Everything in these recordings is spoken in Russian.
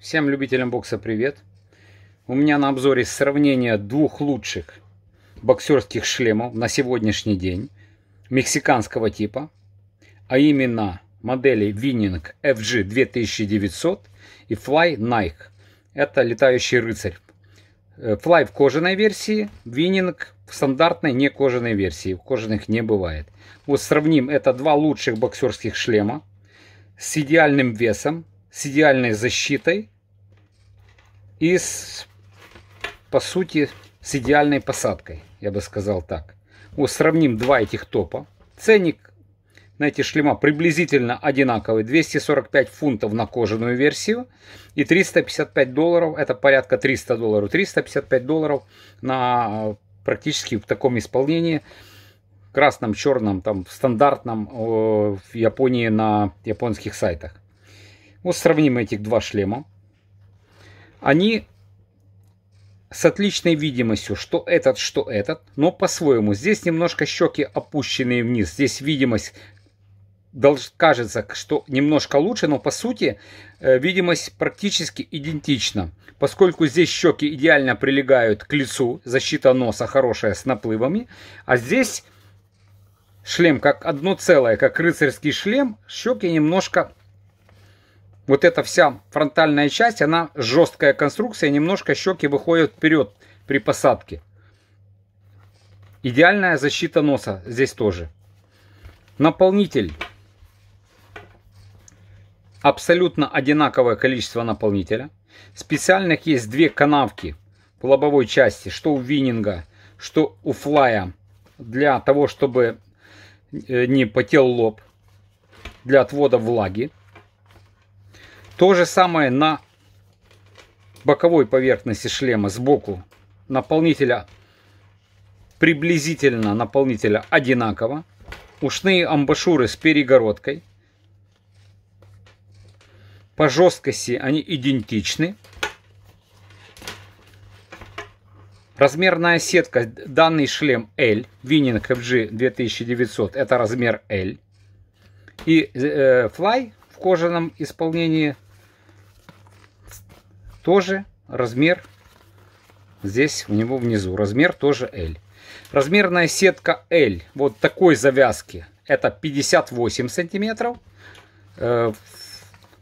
Всем любителям бокса привет! У меня на обзоре сравнение двух лучших боксерских шлемов на сегодняшний день мексиканского типа, а именно модели Winning FG 2900 и Fly Nike. Это летающий рыцарь. Э, Fly в кожаной версии, Winning в стандартной не кожаной версии. Кожаных не бывает. Вот сравним, это два лучших боксерских шлема с идеальным весом, с идеальной защитой и, с, по сути, с идеальной посадкой, я бы сказал так. Вот сравним два этих топа. Ценник на эти шлема приблизительно одинаковый. 245 фунтов на кожаную версию и 355 долларов, это порядка 300 долларов, 355 долларов на практически в таком исполнении красном, черном, там, стандартном э, в Японии на японских сайтах. Вот сравним этих два шлема. Они с отличной видимостью, что этот, что этот, но по-своему. Здесь немножко щеки опущенные вниз. Здесь видимость кажется, что немножко лучше, но по сути э, видимость практически идентична. Поскольку здесь щеки идеально прилегают к лицу, защита носа хорошая с наплывами, а здесь шлем как одно целое, как рыцарский шлем, щеки немножко вот эта вся фронтальная часть, она жесткая конструкция, немножко щеки выходят вперед при посадке. Идеальная защита носа здесь тоже. Наполнитель. Абсолютно одинаковое количество наполнителя. Специальных есть две канавки в лобовой части, что у Виннинга, что у Флая, для того, чтобы э, не потел лоб, для отвода влаги. То же самое на боковой поверхности шлема сбоку наполнителя приблизительно наполнителя одинаково. Ушные амбашюры с перегородкой. По жесткости они идентичны. Размерная сетка, данный шлем L, Winning FG 2900, это размер L. И э, Fly в кожаном исполнении тоже размер здесь у него внизу. Размер тоже L. Размерная сетка L вот такой завязки. Это 58 сантиметров. Э,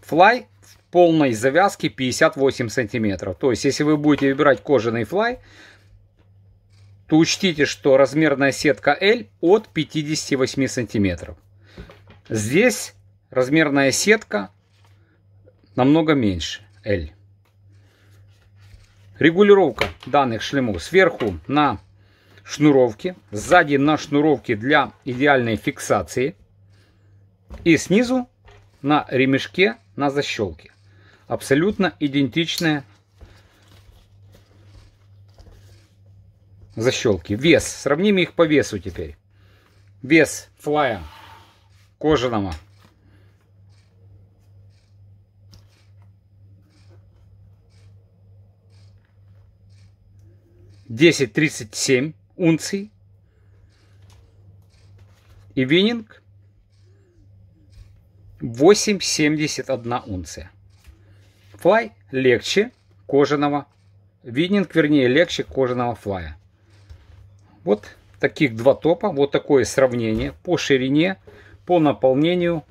флай в полной завязке 58 сантиметров. То есть, если вы будете выбирать кожаный флай, то учтите, что размерная сетка L от 58 сантиметров. Здесь размерная сетка намного меньше L. Регулировка данных шлемов сверху на шнуровке, сзади на шнуровке для идеальной фиксации и снизу на ремешке на защелке. Абсолютно идентичная защелки. Вес. Сравним их по весу теперь. Вес флая кожаного 10,37 унций. И вининг 8,71 унция. Флай легче кожаного. Вининг, вернее, легче кожаного флая. Вот таких два топа. Вот такое сравнение по ширине, по наполнению,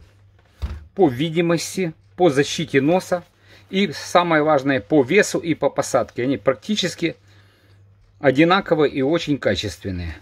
по видимости, по защите носа. И самое важное, по весу и по посадке. Они практически одинаковые и очень качественные.